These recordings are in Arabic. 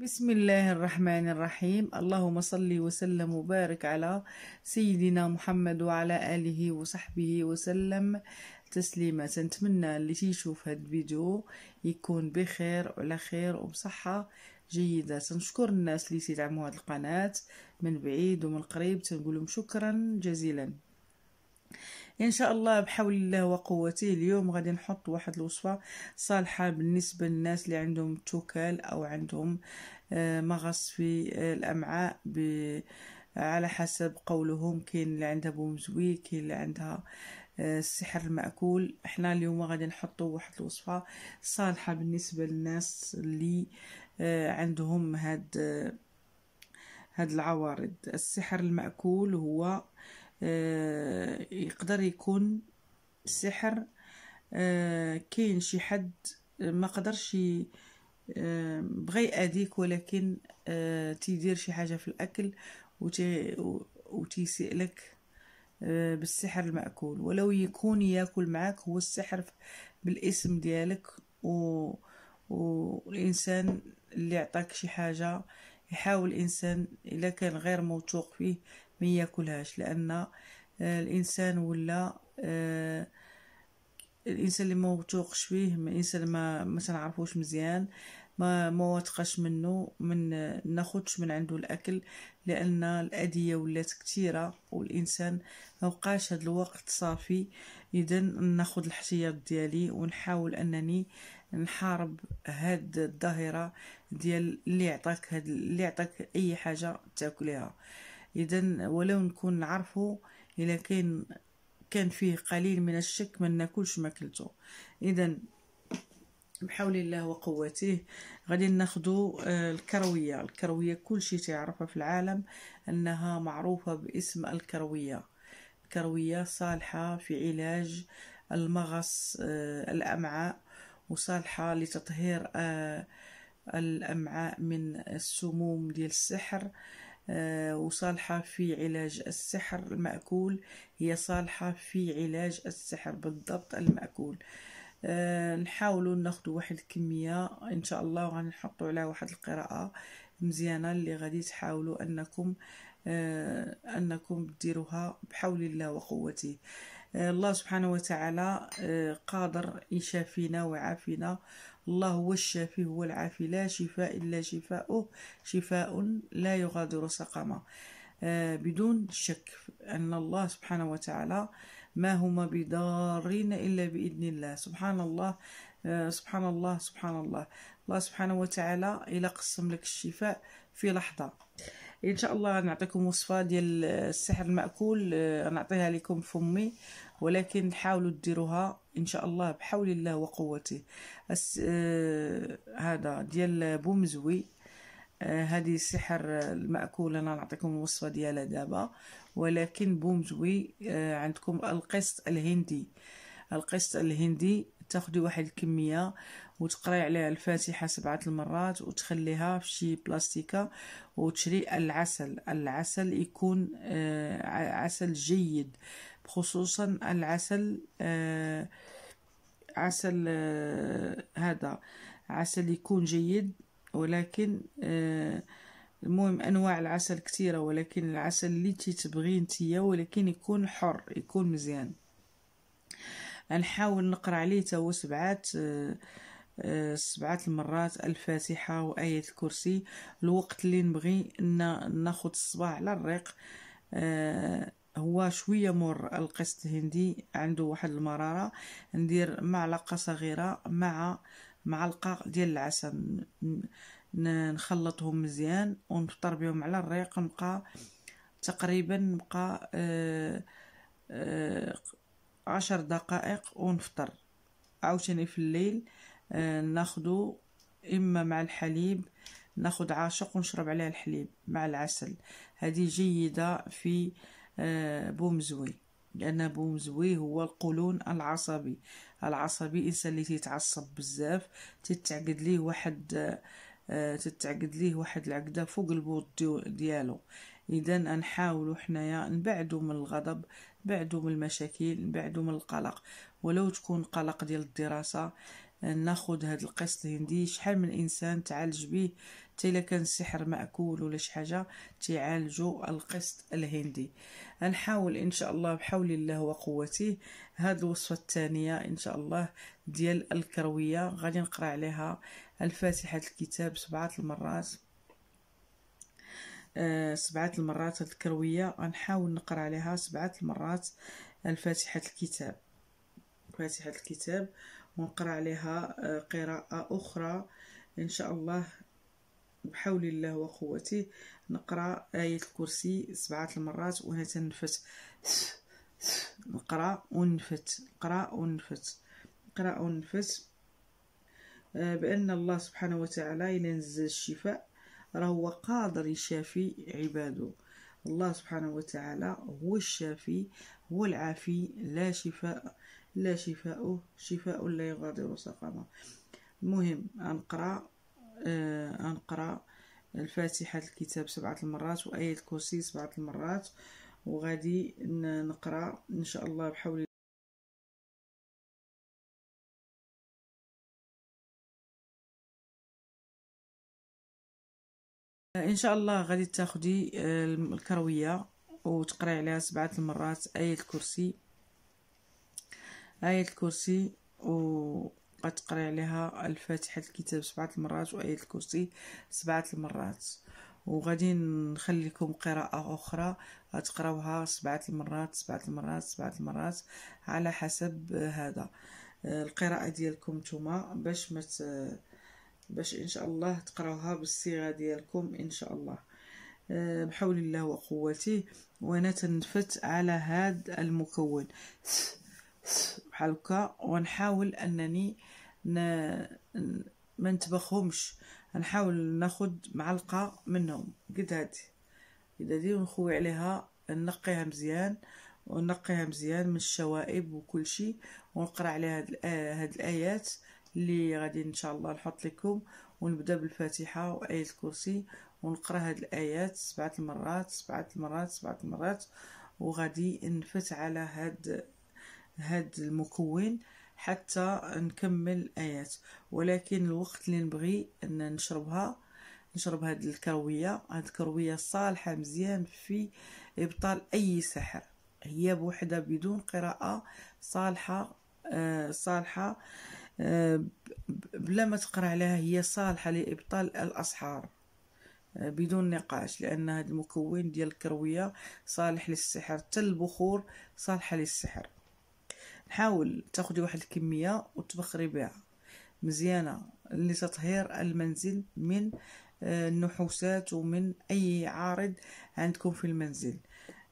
بسم الله الرحمن الرحيم اللهم صل وسلم وبارك على سيدنا محمد وعلى آله وصحبه وسلم تسليما نتمنى اللي تيشوف هاد الفيديو يكون بخير وعلى خير وبصحة جيدة تنشكر الناس اللي تدعموا هاد القناة من بعيد ومن قريب تنقولهم شكرا جزيلا ان شاء الله بحول الله وقوته اليوم غادي نحط واحد الوصفه صالحه بالنسبه للناس اللي عندهم توكال او عندهم آه، مغص في آه، الامعاء آه، على حسب قولهم كاين اللي عندها بومزوي كاين اللي عندها السحر المأكول احنا اليوم غادي نحطوا واحد الوصفة صالحة بالنسبة للناس اللي عندهم هاد هاد العوارض السحر المأكول هو آه، يقدر يكون السحر آه، كاين شي حد ما قدرش آه، بغى يأذيك ولكن تيدير شي حاجه في الاكل و وتيسيء لك بالسحر المأكول ولو يكون ياكل معك هو السحر بالاسم ديالك و... والإنسان اللي عطاك شي حاجة يحاول الإنسان إلا كان غير موثوق فيه ما ياكلهاش لان آه، الانسان ولا آه، الانسان اللي ما فيه الانسان ما ما تنعرفوش مزيان ما ما واثقش منه من ناخدش من عنده الاكل لان الاديه ولات كثيره والانسان ما بقاش هذا الوقت صافي اذا ناخذ الاحتياط ديالي ونحاول انني نحارب هاد الظاهره ديال اللي عطاك هاد اللي عطاك اي حاجه تاكليها اذا ولو نكون نعرفه الا كان كان فيه قليل من الشك ما ناكلش ماكلته اذا بحول الله وقوته غادي ناخذ آه، الكرويه الكرويه كل شيء تعرفها في العالم انها معروفه باسم الكرويه الكرويه صالحه في علاج المغص آه، الامعاء وصالحه لتطهير آه، الامعاء من السموم ديال السحر آه، وصالحة في علاج السحر المأكول هي صالحة في علاج السحر بالضبط المأكول آه، نحاول ناخد واحد الكمية ان شاء الله وغنحطوا عليها واحد القراءة مزيانة اللي غادي تحاولوا انكم آه، انكم ديروها بحول الله وقوته الله سبحانه وتعالى آه، قادر يشافينا ويعافينا الله هو الشافي هو العافي لا شفاء إلا شفاؤه شفاء لا يغادر سقما آه، بدون شك أن الله سبحانه وتعالى ما هما بضارين إلا بإذن الله سبحان الله آه، سبحان الله سبحان الله الله سبحانه وتعالى إلى قسم لك الشفاء في لحظة ان شاء الله نعطيكم وصفه ديال السحر الماكول آه، نعطيها لكم فمي ولكن حاولوا ديروها ان شاء الله بحول الله وقوته أس... آه... هذا ديال بومزوي آه... السحر المأكول انا نعطيكم الوصفه ديالها دابا ولكن بومزوي آه... عندكم القسط الهندي القسط الهندي تاخذي واحد الكميه وتقراي عليها الفاتحه سبعه المرات وتخليها في شي بلاستيكه وتشري العسل العسل يكون آه، عسل جيد خصوصا العسل آه، عسل آه، هذا عسل يكون جيد ولكن المهم انواع العسل كثيره ولكن العسل اللي تتبغي نتيا ولكن يكون حر يكون مزيان نحاول نقرا عليه تا هو سبعات آه سبعة المرات الفاتحة وآية الكرسي الوقت اللي نبغي ناخد الصباح على الريق آه، هو شوية مر القسط الهندي عنده واحد المرارة ندير معلقة صغيرة مع معلقة ديال العسل نخلطهم مزيان ونفطر بهم على الريق نبقى تقريبا نبقى آه، آه، عشر دقائق ونفطر عاوتاني في الليل آه، ناخده إما مع الحليب ناخد عاشق ونشرب عليها الحليب مع العسل هذه جيدة في آه، بومزوي لأن بومزوي هو القولون العصبي العصبي إنسان اللي تيتعصب بزاف تتعقد ليه واحد آه، تتعقد ليه واحد العقدة فوق البوط ديالو إذا نحاولوا حنايا نبعدوا من الغضب نبعدوا من المشاكل نبعدوا من القلق ولو تكون قلق ديال الدراسة ناخد هاد القسط الهندي شحال من انسان تعالج به حتى الا كان السحر ماكول ولا شي حاجه تيعالجوا القسط الهندي غنحاول ان شاء الله بحول الله وقوته هاد الوصفه الثانيه ان شاء الله ديال الكرويه غادي نقرا عليها الفاتحه الكتاب سبعه المرات آه، سبعه المرات الكرويه غنحاول نقرا عليها سبعه المرات الفاتحه الكتاب فاتحه الكتاب ونقرأ عليها آه، قراءة أخرى إن شاء الله بحول الله وقوته نقرأ آية الكرسي سبعة المرات وأنا تنفت نقرأ ونفت نقرأ ونفت نقرأ ونفت آه، بأن الله سبحانه وتعالى إلا الشفاء راه هو قادر يشافي عباده الله سبحانه وتعالى هو الشافي هو العافي لا شفاء لا شفاء شفاء لا يغادر سقما المهم غنقرا غنقرا آه الفاتحه الكتاب سبعه المرات وايه الكرسي سبعه المرات وغادي نقرا ان شاء الله بحول ان شاء الله غادي تاخدي آه، الكرويه وتقراي عليها سبعه المرات ايه الكرسي آية الكرسي وغتقري عليها الفاتحة الكتاب سبعة المرات وآية الكرسي سبعة المرات وغادي نخليكم قراءة أخرى تقراوها سبعة المرات سبعة المرات سبعة المرات على حسب هذا القراءة ديالكم نتوما باش مت باش إن شاء الله تقراوها بالصيغة ديالكم إن شاء الله بحول الله وقوته وأنا تنفت على هاد المكون بحال هكا ونحاول انني ن... ما نتبخهمش نحاول ناخد معلقه منهم قد هادي قد هادي ونخوي عليها نقيها مزيان ونقيها مزيان من الشوائب وكل شيء ونقرا عليها هاد, الآ... هاد الايات اللي غادي ان شاء الله نحط لكم ونبدا بالفاتحه وايه الكرسي ونقرا هاد الايات سبعه المرات سبعه المرات سبعه المرات وغادي نفت على هاد هاد المكون حتى نكمل الايات ولكن الوقت اللي نبغي ان نشربها نشرب هاد الكرويه هاد الكرويه صالحه مزيان في ابطال اي سحر هي بوحدها بدون قراءه صالحه آه صالحه آه بلا ما تقرا عليها هي صالحه لابطال الاسحار آه، بدون نقاش لان هذا المكون ديال الكرويه صالح للسحر حتى البخور صالحه للسحر نحاول تاخدي واحد الكميه وتبخري بها مزيانه لتطهير المنزل من آه، النحوسات ومن اي عارض عندكم في المنزل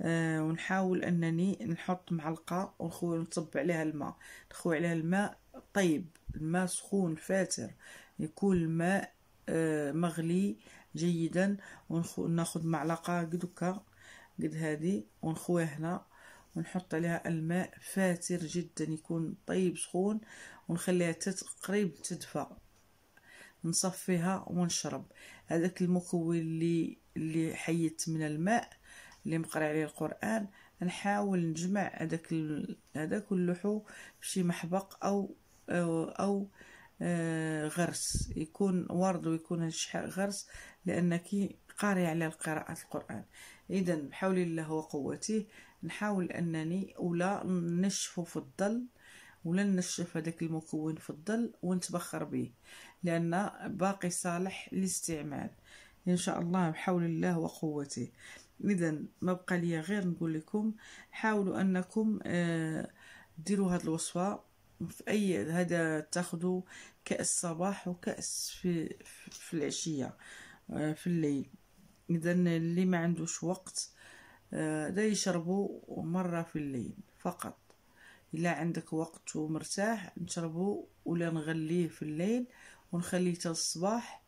آه، ونحاول انني نحط معلقه ونصب عليها الماء نخوي عليها الماء طيب الماء سخون فاتر يكون الماء آه، مغلي جيدا وناخذ معلقه قد قد هذه ونخويها هنا ونحط عليها الماء فاتر جدا يكون طيب سخون ونخليها تقريب تدفى نصفيها ونشرب هذاك المكون اللي اللي حيت من الماء اللي مقرا عليه القران نحاول نجمع هذاك هذاك اللحو بشي محبق او او, أو آه، غرس يكون ورد ويكون غرس لان كي قاري على قراءة القرآن إذا بحول الله وقوته نحاول أنني ولا نشف في الظل ولا نشف هذاك المكون في الظل ونتبخر به لأن باقي صالح للاستعمال إن شاء الله بحول الله وقوته إذا ما بقى لي غير نقول لكم حاولوا أنكم آه، ديروا هذه الوصفة في اي هذا تاخذوا كاس صباح وكاس في في العشيه آه، في الليل اذا اللي ما عندوش وقت آه، لا يشربوا مره في الليل فقط الا عندك وقت ومرتاح نشربو ولا نغليه في الليل ونخليه حتى الصباح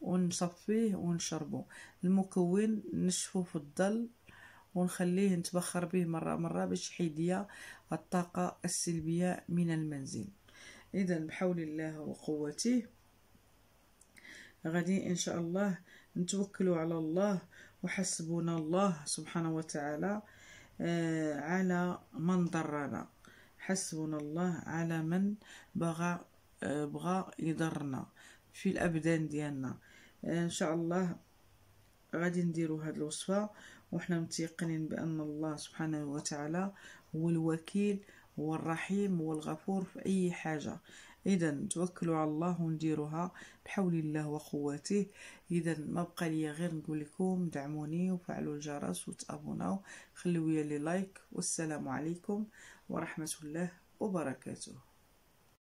ونصفيه ونشربو المكون نشفو في الظل ونخليه نتبخر به مره مره باش يحيد الطاقه السلبيه من المنزل اذا بحول الله وقوته غادي ان شاء الله نتوكلوا على الله وحسبنا الله سبحانه وتعالى آه، على من ضرنا حسبنا الله على من بغى آه، بغى يضرنا في الابدان ديالنا آه، ان شاء الله غادي نديروا هاد الوصفه وحنا متيقنين بان الله سبحانه وتعالى هو الوكيل هو الرحيم هو الغفور في اي حاجه اذا توكلوا على الله ونديروها بحول الله وقوته اذا ما بقى لي غير نقول لكم دعموني وفعلوا الجرس وتابوناو خليو لي لايك والسلام عليكم ورحمه الله وبركاته